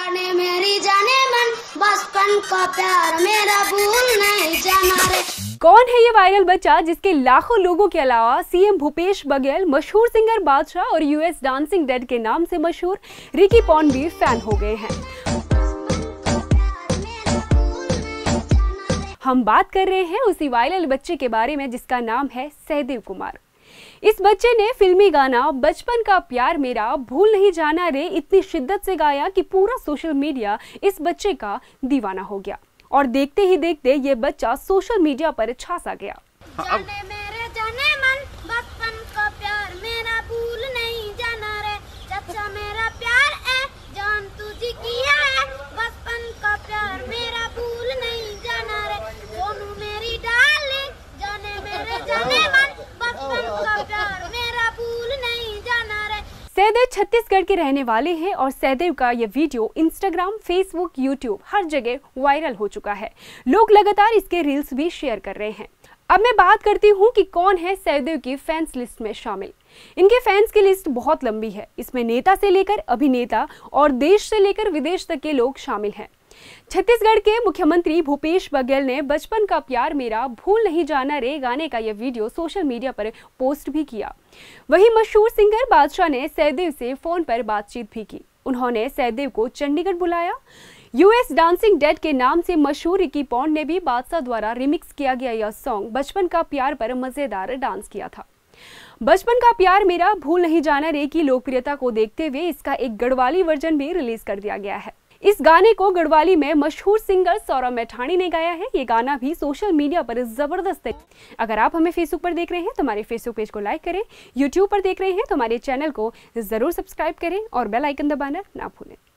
जाने मेरी जाने मन बचपन का प्यार मेरा भूल नहीं जाना रे कौन है ये वायरल बच्चा जिसके लाखों लोगों के अलावा सीएम भूपेश बघेल मशहूर सिंगर बादशाह और यूएस डांसिंग डेड के नाम से मशहूर रिकी पॉन भी फैन हो गए हैं हम बात कर रहे हैं उसी वायरल बच्चे के बारे में जिसका नाम है सहदेव कुमार इस बच्चे ने फिल्मी गाना बचपन का प्यार मेरा भूल नहीं जाना रे इतनी शिद्दत से गाया कि पूरा सोशल मीडिया इस बच्चे का दीवाना हो गया और देखते ही देखते ये बच्चा सोशल मीडिया पर छासा गया में सहदेव छत्तीसगढ़ के रहने वाले हैं और सहदेव का ये वीडियो इंस्टाग्राम फेसबुक यूट्यूब हर जगह वायरल हो चुका है लोग लगातार इसके रील्स भी शेयर कर रहे हैं अब मैं बात करती हूँ कि कौन है सहदेव की फैंस लिस्ट में शामिल इनके फैंस की लिस्ट बहुत लंबी है इसमें नेता से लेकर अभिनेता और देश से लेकर विदेश तक के लोग शामिल हैं छत्तीसगढ़ के मुख्यमंत्री भूपेश बघेल ने बचपन का प्यार मेरा भूल नहीं जाना रे गाने का यह वीडियो सोशल मीडिया पर पोस्ट भी किया वहीं मशहूर सिंगर बादशाह ने सहदेव से फोन पर बातचीत भी की उन्होंने सहदेव को चंडीगढ़ बुलाया यूएस डांसिंग डेड के नाम से मशहूर रिकी पॉन्ड ने भी बादशाह द्वारा रिमिक्स किया गया यह सॉन्ग बचपन का प्यार पर मजेदार डांस किया था बचपन का प्यार मेरा भूल नहीं जाना रे की लोकप्रियता को देखते हुए इसका एक गढ़वाली वर्जन भी रिलीज कर दिया गया है गाने को गढ़वाली में मशहूर सिंगर सौरभ मैठाणी ने गाया है ये गाना भी सोशल मीडिया पर जबरदस्त है अगर आप हमें फेसबुक पर देख रहे हैं तो हमारे फेसबुक पेज को लाइक करें यूट्यूब पर देख रहे हैं तो हमारे चैनल को जरूर सब्सक्राइब करें और बेल आइकन दबाना ना भूलें